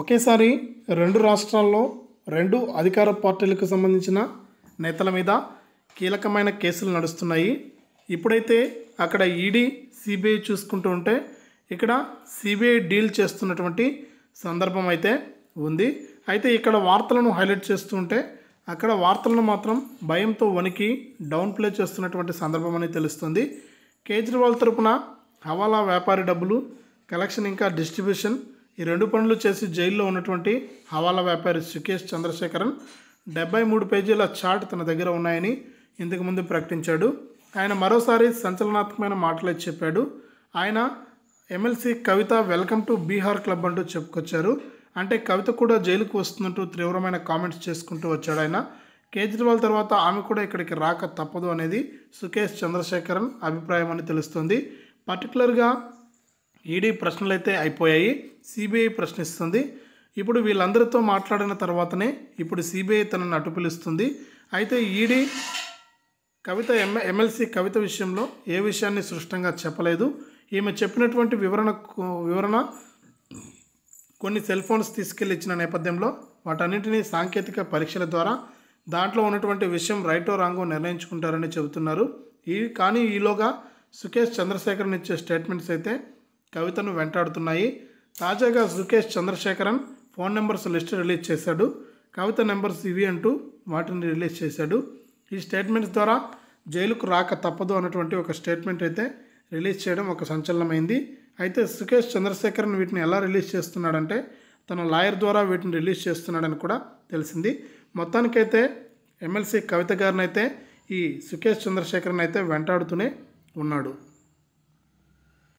ఒకేసారి రెండు రాష్ట్రాల్లో రెండు అధికార పార్టీలకు సంబంధించిన నేతల మీద కీలకమైన కేసులు నడుస్తున్నాయి ఇప్పుడైతే అక్కడ ఈడీ సిబిఐ చూసుకుంటూ ఉంటే ఇక్కడ సిబిఐ డీల్ చేస్తున్నటువంటి సందర్భం అయితే ఉంది అయితే ఇక్కడ వార్తలను హైలైట్ చేస్తూ ఉంటే అక్కడ వార్తలను మాత్రం భయంతో వణికి డౌన్ ప్లే చేస్తున్నటువంటి సందర్భం అని తెలుస్తుంది కేజ్రీవాల్ తరపున హవాలా వ్యాపారి డబ్బులు కలెక్షన్ ఇంకా డిస్ట్రిబ్యూషన్ ఈ రెండు పనులు చేసి జైల్లో ఉన్నటువంటి హవాలా వ్యాపారి సుకేష్ చంద్రశేఖరన్ డెబ్బై మూడు పేజీల చార్ట్ తన దగ్గర ఉన్నాయని ఇంతకుముందు ప్రకటించాడు ఆయన మరోసారి సంచలనాత్మకమైన మాటలే చెప్పాడు ఆయన MLC Kavitha welcome to Bihar club అంటూ చెప్పుకొచ్చారు అంటే కవిత కూడా జైలుకు వస్తుందంటూ తీవ్రమైన కామెంట్స్ చేసుకుంటూ వచ్చాడు ఆయన కేజ్రీవాల్ తర్వాత ఆమె కూడా ఇక్కడికి రాక తప్పదు అనేది సుకేష్ చంద్రశేఖరన్ అభిప్రాయం అని తెలుస్తుంది పర్టికులర్గా ఈడీ ప్రశ్నలు అయితే అయిపోయాయి సిబిఐ ప్రశ్నిస్తుంది ఇప్పుడు వీళ్ళందరితో మాట్లాడిన తర్వాతనే ఇప్పుడు సిబిఐ తనను అటు పిలుస్తుంది అయితే ఈడీ కవిత ఎం ఎమ్మెల్సీ కవిత విషయంలో ఏ విషయాన్ని స్పష్టంగా చెప్పలేదు ఈమె చెప్పినటువంటి వివరణ వివరణ కొన్ని సెల్ ఫోన్స్ ఇచ్చిన నేపథ్యంలో వాటన్నిటినీ సాంకేతిక పరీక్షల ద్వారా దాంట్లో ఉన్నటువంటి విషయం రైటో రాంగో నిర్ణయించుకుంటారని చెబుతున్నారు ఈ కానీ ఈలోగా సుకేష్ చంద్రశేఖరన్ ఇచ్చే స్టేట్మెంట్స్ అయితే కవితను వెంటాడుతున్నాయి తాజాగా Sukesh Chandrasekharan phone numbers list release చేశాడు కవిత నెంబర్స్ ఇవి అంటూ వాటిని రిలీజ్ చేశాడు ఈ స్టేట్మెంట్స్ ద్వారా జైలుకు రాక తప్పదు అన్నటువంటి ఒక స్టేట్మెంట్ అయితే రిలీజ్ చేయడం ఒక సంచలనమైంది అయితే సుకేష్ చంద్రశేఖరన్ వీటిని ఎలా రిలీజ్ చేస్తున్నాడంటే తన లాయర్ ద్వారా వీటిని రిలీజ్ చేస్తున్నాడని కూడా తెలిసింది మొత్తానికైతే ఎమ్మెల్సీ కవిత గారిని అయితే ఈ సుకేష్ చంద్రశేఖరన్ అయితే వెంటాడుతూనే ఉన్నాడు